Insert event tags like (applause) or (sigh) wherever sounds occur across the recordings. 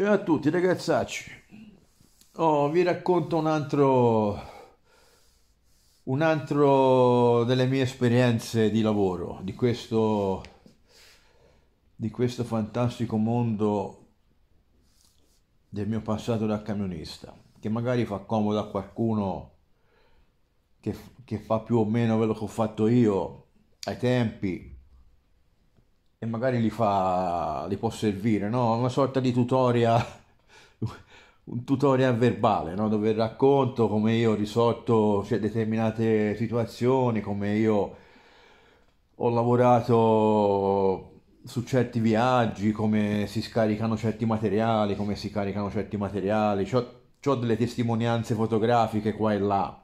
Ciao a tutti ragazzacci, oh, vi racconto un altro, un altro delle mie esperienze di lavoro, di questo, di questo fantastico mondo del mio passato da camionista, che magari fa comodo a qualcuno che, che fa più o meno quello che ho fatto io ai tempi, e magari li, fa, li può servire, no? Una sorta di tutorial, (laughs) un tutorial verbale, no? Dove racconto come io ho risolto cioè, determinate situazioni, come io ho lavorato su certi viaggi, come si scaricano certi materiali, come si caricano certi materiali, ho delle testimonianze fotografiche qua e là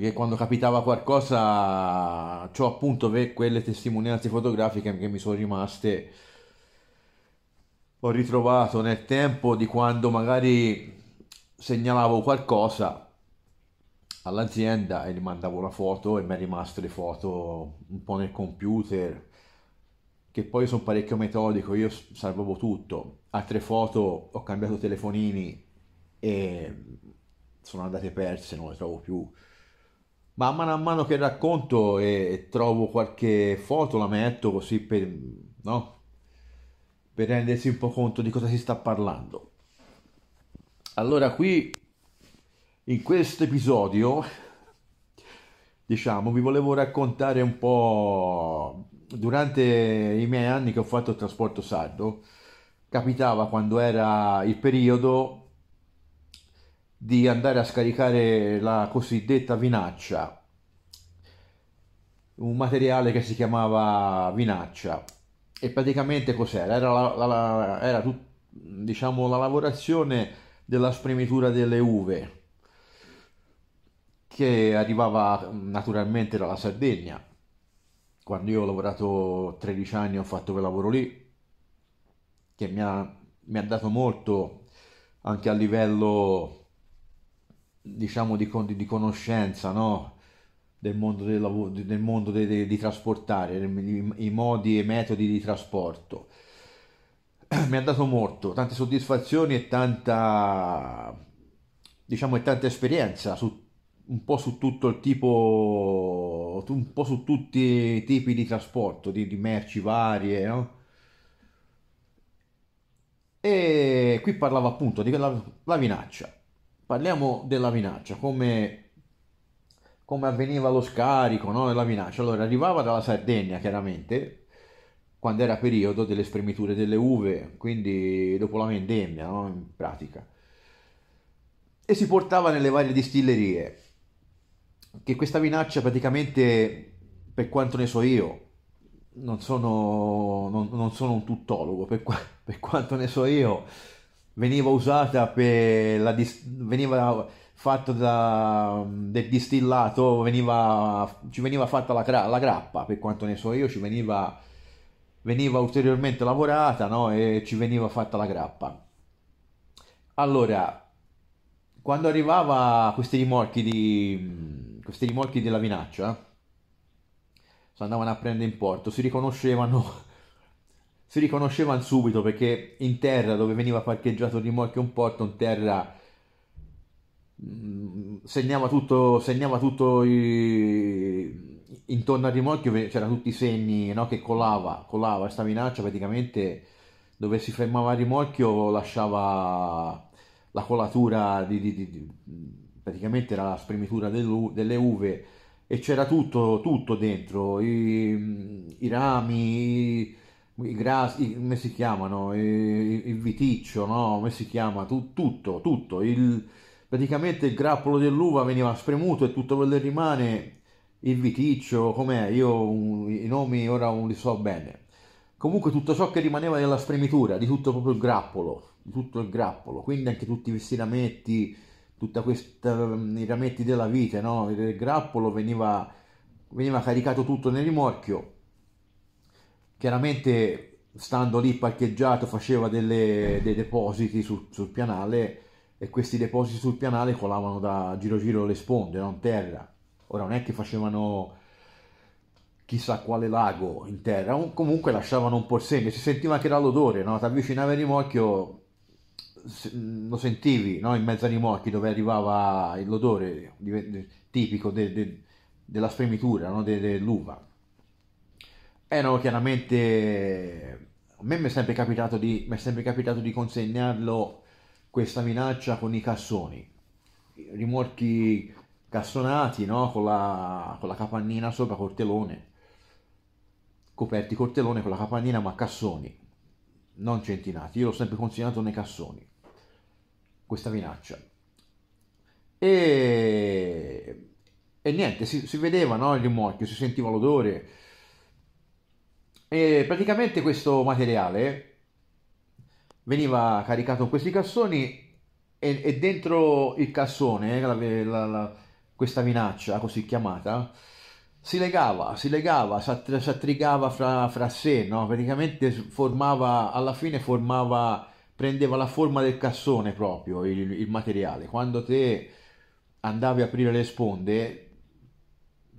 perché quando capitava qualcosa ho appunto per quelle testimonianze fotografiche che mi sono rimaste ho ritrovato nel tempo di quando magari segnalavo qualcosa all'azienda e gli mandavo la foto e mi è rimasto le foto un po' nel computer che poi sono parecchio metodico io salvavo tutto altre foto ho cambiato telefonini e sono andate perse non le trovo più ma a mano che racconto e trovo qualche foto la metto così per, no? per rendersi un po' conto di cosa si sta parlando. Allora qui in questo episodio diciamo vi volevo raccontare un po' durante i miei anni che ho fatto il trasporto sardo capitava quando era il periodo di andare a scaricare la cosiddetta vinaccia, un materiale che si chiamava vinaccia e praticamente cos'era? Era, la, la, la era tut, diciamo, la lavorazione della spremitura delle uve che arrivava naturalmente dalla Sardegna. Quando io ho lavorato 13 anni ho fatto quel lavoro lì che mi ha, mi ha dato molto anche a livello diciamo di, di conoscenza no? del mondo del lavoro del mondo de, de, di trasportare i, i modi e metodi di trasporto (clears throat) mi ha dato molto tante soddisfazioni e tanta diciamo e tanta esperienza su, un po' su tutto il tipo un po' su tutti i tipi di trasporto di, di merci varie no? e qui parlava appunto di quella la vinaccia Parliamo della minaccia, come, come avveniva lo scarico no? della minaccia. Allora, arrivava dalla Sardegna, chiaramente, quando era periodo delle spremiture delle uve, quindi dopo la vendemmia, no? in pratica. E si portava nelle varie distillerie, che questa minaccia praticamente, per quanto ne so io, non sono, non, non sono un tuttologo, per, (laughs) per quanto ne so io veniva usata per la dis- veniva fatta da, mm, del distillato veniva, ci veniva fatta la, gra- la, grappa per quanto ne so io ci veniva, veniva ulteriormente lavorata no? e ci veniva fatta la grappa allora quando arrivava questi rimorchi di mm, questi rimorchi della vinaccia andavano a prendere in porto si riconoscevano si riconoscevano subito perché in terra dove veniva parcheggiato il rimorchio un porto in terra mm, segnava tutto, segnava tutto i... intorno al rimorchio c'erano tutti i segni no? che colava colava questa minaccia praticamente dove si fermava il rimorchio lasciava la colatura di, di, di, praticamente era la spremitura delle uve e c'era tutto, tutto dentro i, i rami i grassi, come si chiamano, il, viticcio, no? come si chiama, tu, tutto, tutto, il, praticamente il grappolo dell'uva veniva spremuto e tutto quello che rimane, il viticcio, com'è, io i nomi ora non li so bene, comunque tutto ciò che rimaneva della spremitura, di tutto proprio il grappolo, di tutto il grappolo, quindi anche tutti questi rametti, tutti mm, i rametti della vite, no? il grappolo veniva, veniva caricato tutto nel rimorchio chiaramente stando lì parcheggiato faceva delle, dei depositi sul, sul, pianale e questi depositi sul pianale colavano da giro giro le sponde, non terra. Ora non è che facevano chissà quale lago in terra, comunque lasciavano un po' il segno, si sentiva anche dall'odore, no? ti avvicinavi al rimorchio, lo sentivi no? in mezzo ai rimorchi dove arrivava l'odore tipico de, de, della spremitura no? dell'uva. De erano eh, chiaramente... A me mi è sempre capitato di, mi è sempre capitato di consegnarlo questa minaccia con i cassoni, i rimorchi cassonati, no? con, la, con la capannina sopra col telone, coperti cortelone con la capannina, ma cassoni, non centinati. Io l'ho sempre consegnato nei cassoni, questa minaccia. E, e niente, si, si vedeva no, il rimorchio, si sentiva l'odore e praticamente questo materiale veniva caricato in questi cassoni e, e dentro il cassone, la, la, la, questa minaccia così chiamata, si legava, si legava, si attrigava fra, fra sé, no? praticamente formava, alla fine formava, prendeva la forma del cassone proprio, il, il materiale. Quando te andavi a aprire le sponde,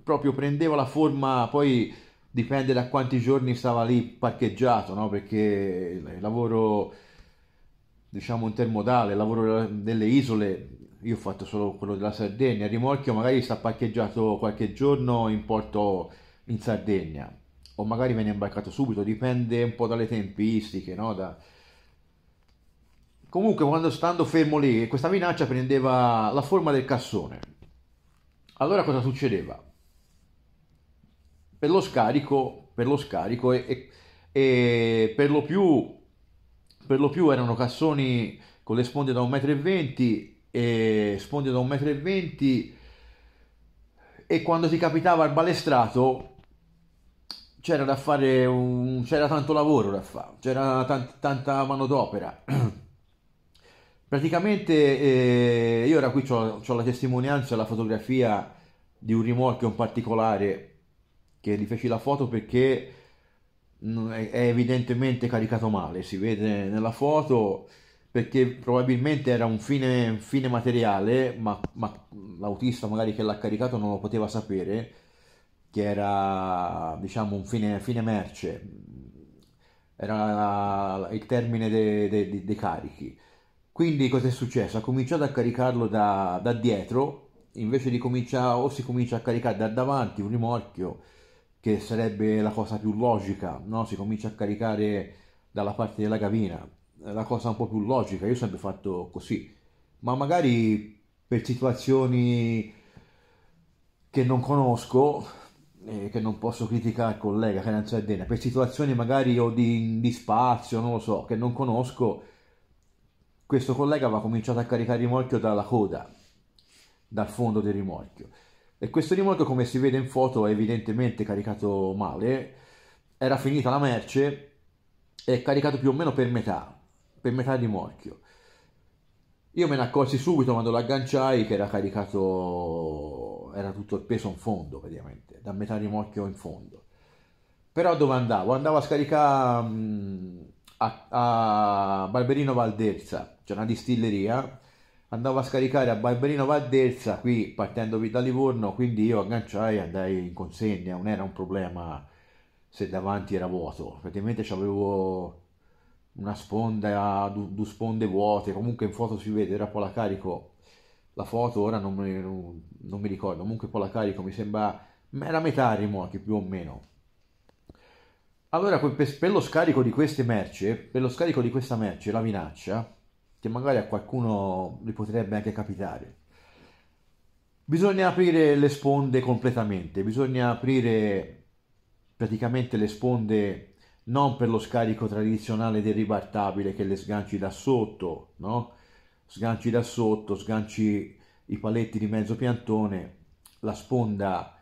proprio prendeva la forma, poi dipende da quanti giorni stava lì parcheggiato, no? perché il lavoro, diciamo, intermodale, il lavoro delle isole, io ho fatto solo quello della Sardegna, il rimorchio magari sta parcheggiato qualche giorno in porto in Sardegna, o magari viene imbarcato subito, dipende un po' dalle tempistiche, no? da... Comunque quando stando fermo lì, questa minaccia prendeva la forma del cassone. Allora cosa succedeva? per lo scarico, per lo scarico e, e, e per, lo più, per lo più erano cassoni con le sponde da 1,20 m e sponde da 1,20 m e quando si capitava al balestrato c'era da fare un, c'era tanto lavoro da fare, c'era tant, tanta manodopera. (clears throat) Praticamente eh, io ora qui ho la testimonianza, la fotografia di un rimorchio in particolare che gli feci la foto perché è evidentemente caricato male, si vede nella foto perché probabilmente era un fine, fine materiale, ma, ma, l'autista magari che l'ha caricato non lo poteva sapere, che era diciamo un fine, fine merce, era il termine dei de, de carichi. Quindi cosa è successo? Ha cominciato a caricarlo da, da dietro, invece di cominciare o si comincia a caricare da davanti un rimorchio che sarebbe la cosa più logica, no? si comincia a caricare dalla parte della cabina, la cosa un po' più logica, io ho sempre fatto così, ma magari per situazioni che non conosco, eh, che non posso criticare il collega che non c'è bene, per situazioni magari o di, di spazio, non lo so, che non conosco, questo collega va cominciato a caricare il rimorchio dalla coda, dal fondo del rimorchio e questo rimorchio, come si vede in foto, è evidentemente caricato male. Era finita la merce è caricato più o meno per metà, per metà rimorchio. Io me ne accorsi subito quando lo agganciai che era caricato, era tutto il peso in fondo praticamente, da metà rimorchio in fondo. Però dove andavo? Andavo a scaricare mm, a, a Barberino Valderza, c'è cioè una distilleria andavo a scaricare a Barberino Valdelsa qui partendovi da Livorno quindi io agganciai e andai in consegna non era un problema se davanti era vuoto praticamente avevo una sponda due sponde vuote comunque in foto si vede era poi la carico la foto ora non mi, non mi ricordo comunque poi la carico mi sembra era metà rimorchi più o meno allora per, per lo scarico di queste merci per lo scarico di questa merce la minaccia che magari a qualcuno li potrebbe anche capitare. Bisogna aprire le sponde completamente, bisogna aprire praticamente le sponde non per lo scarico tradizionale del ribaltabile che le sganci da sotto, no? Sganci da sotto, sganci i paletti di mezzo piantone, la sponda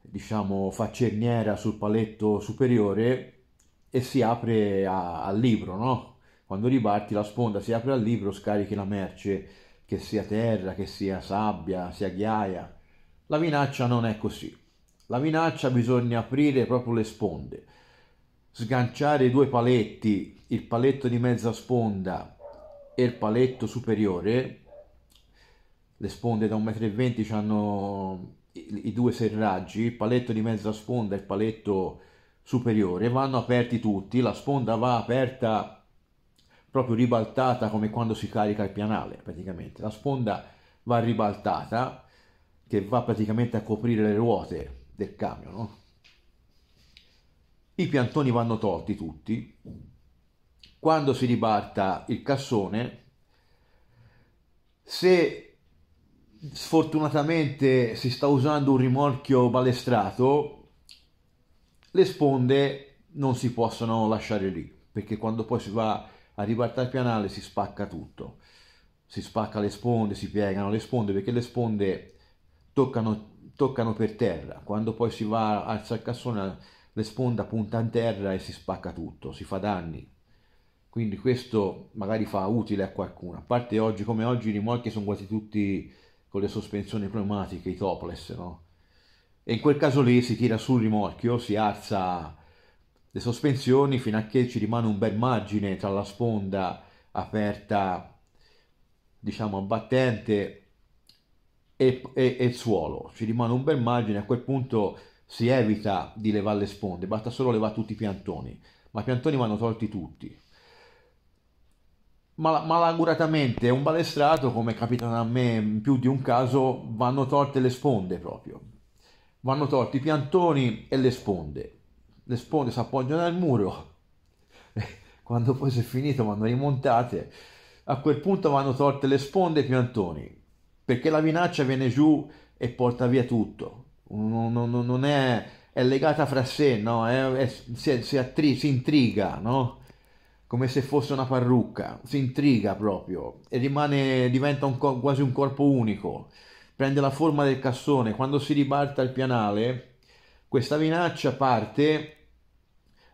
diciamo faccerniera sul paletto superiore e si apre al libro, no? Quando riparti la sponda si apre al libro, scarichi la merce, che sia terra, che sia sabbia, sia ghiaia. La minaccia non è così. La minaccia bisogna aprire proprio le sponde, sganciare i due paletti, il paletto di mezza sponda e il paletto superiore. Le sponde da 1,20 m hanno i due serraggi, il paletto di mezza sponda e il paletto superiore, vanno aperti tutti, la sponda va aperta proprio ribaltata come quando si carica il pianale praticamente. La sponda va ribaltata che va praticamente a coprire le ruote del camion. No? I piantoni vanno tolti tutti. Quando si ribalta il cassone, se sfortunatamente si sta usando un rimorchio balestrato, le sponde non si possono lasciare lì, perché quando poi si va a ripartire pianale si spacca tutto, si spacca le sponde, si piegano le sponde perché le sponde toccano, toccano per terra, quando poi si va al sarcassone le sponde punta in terra e si spacca tutto, si fa danni. Quindi questo magari fa utile a qualcuno. A parte oggi come oggi i rimorchi sono quasi tutti con le sospensioni pneumatiche, i topless, no? E in quel caso lì si tira sul rimorchio, si alza le sospensioni fino a che ci rimane un bel margine tra la sponda aperta diciamo abbattente e, e, e, il suolo ci rimane un bel margine a quel punto si evita di levare le sponde basta solo levare tutti i piantoni ma i piantoni vanno tolti tutti Mal- malaguratamente un balestrato come capita a me in più di un caso vanno tolte le sponde proprio vanno tolti i piantoni e le sponde le sponde si appoggiano al muro, (laughs) quando poi si è finito vanno rimontate, a quel punto vanno tolte le sponde e i piantoni, perché la vinaccia viene giù e porta via tutto, non, non, non è, è, legata fra sé, no? è, è, si, si, attri, si, intriga, no? come se fosse una parrucca, si intriga proprio e rimane, diventa un, quasi un corpo unico, prende la forma del cassone, quando si ribalta il pianale questa vinaccia parte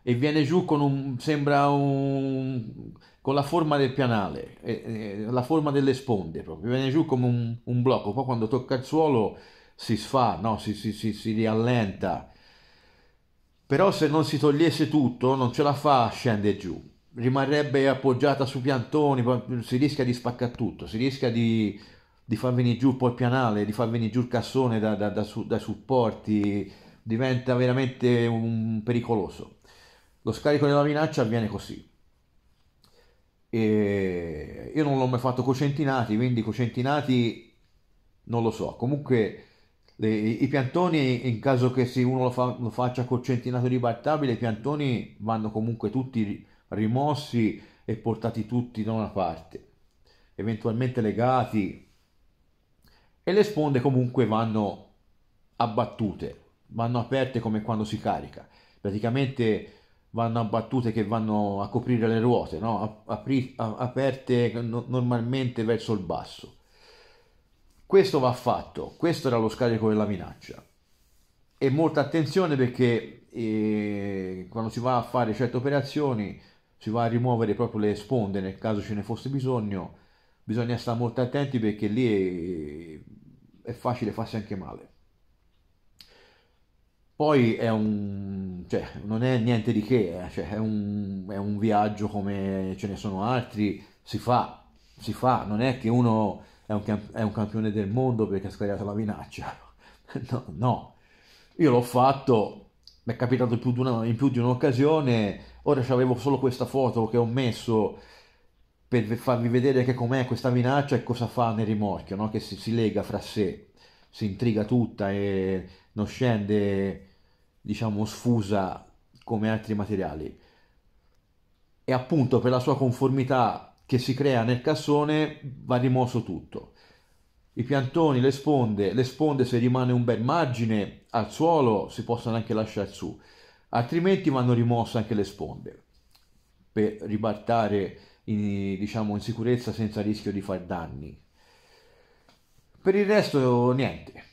e viene giù con un sembra un con la forma del pianale eh, eh, la forma delle sponde proprio viene giù come un, un, blocco poi quando tocca il suolo si sfa no? si, si, si, si riallenta però se non si togliesse tutto non ce la fa a scendere giù rimarrebbe appoggiata su piantoni si rischia di spaccare tutto si rischia di, di far venire giù poi il pianale di far venire giù il cassone da, da, da, da supporti diventa veramente un pericoloso. Lo scarico della minaccia avviene così. E io non l'ho mai fatto con centinati, quindi con centinati non lo so. Comunque le, i piantoni, in caso che se uno lo, fa, lo faccia con centinato ribaltabile, i piantoni vanno comunque tutti rimossi e portati tutti da una parte, eventualmente legati, e le sponde comunque vanno abbattute vanno aperte come quando si carica, praticamente vanno abbattute che vanno a coprire le ruote, no? Apri, aperte normalmente verso il basso. Questo va fatto, questo era lo scarico della minaccia. E molta attenzione perché eh, quando si va a fare certe operazioni si va a rimuovere proprio le sponde nel caso ce ne fosse bisogno, bisogna stare molto attenti perché lì è, eh, è facile farsi anche male. Poi è un, cioè, non è niente di che, eh, cioè, è, un, è un viaggio come ce ne sono altri, si fa, si fa, non è che uno è un, è un campione del mondo perché ha scagliato la minaccia, (laughs) no, no, io l'ho fatto, mi è capitato in più di, una, in più di un'occasione, ora avevo solo questa foto che ho messo per farvi vedere che com'è questa minaccia e cosa fa nel rimorchio, no? che si, si lega fra sé, si intriga tutta e non scende diciamo sfusa come altri materiali e appunto per la sua conformità che si crea nel cassone va rimosso tutto i piantoni, le sponde, le sponde se rimane un bel margine al suolo si possono anche lasciare su, altrimenti vanno rimosse anche le sponde per ribaltare in, diciamo, in sicurezza senza rischio di far danni. Per il resto niente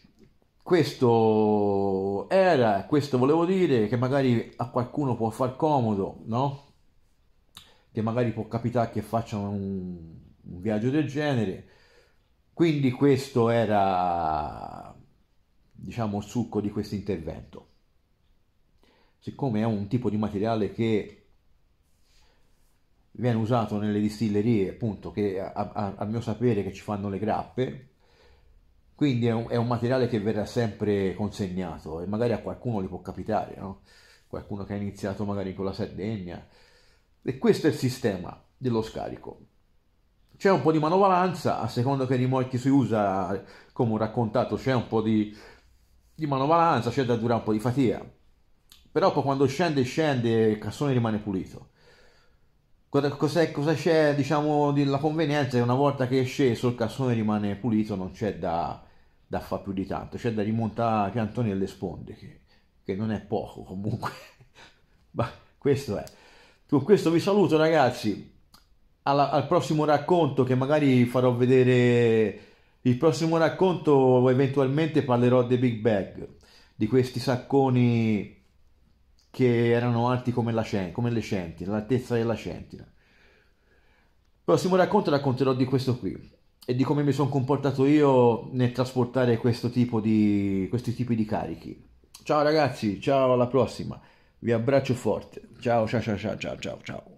questo era, questo volevo dire, che magari a qualcuno può far comodo, no? Che magari può capitare che facciano un, un viaggio del genere. Quindi questo era, diciamo, il succo di questo intervento. Siccome è un tipo di materiale che viene usato nelle distillerie, appunto, che a, a, a mio sapere che ci fanno le grappe, quindi è un, è un, materiale che verrà sempre consegnato e magari a qualcuno gli può capitare, no? qualcuno che ha iniziato magari con la Sardegna. E questo è il sistema dello scarico. C'è un po' di manovalanza, a seconda che rimorchi si usa, come ho raccontato, c'è un po' di, di manovalanza, c'è da durare un po' di fatica. Però poi quando scende, scende, il cassone rimane pulito. Cos'è, cosa c'è, diciamo, della convenienza? Che una volta che è sceso il cassone rimane pulito, non c'è da da fa più di tanto, c'è da rimontare piantoni alle sponde, che, che non è poco comunque, (laughs) ma questo è. Con questo vi saluto ragazzi, Alla, al prossimo racconto che magari farò vedere, il prossimo racconto eventualmente parlerò dei Big Bag, di questi sacconi che erano alti come, la, come le centine, l'altezza della centina. Il prossimo racconto racconterò di questo qui e di come mi sono comportato io nel trasportare questo tipo di, questi tipi di carichi. Ciao ragazzi, ciao alla prossima, vi abbraccio forte, ciao ciao ciao ciao ciao ciao. ciao.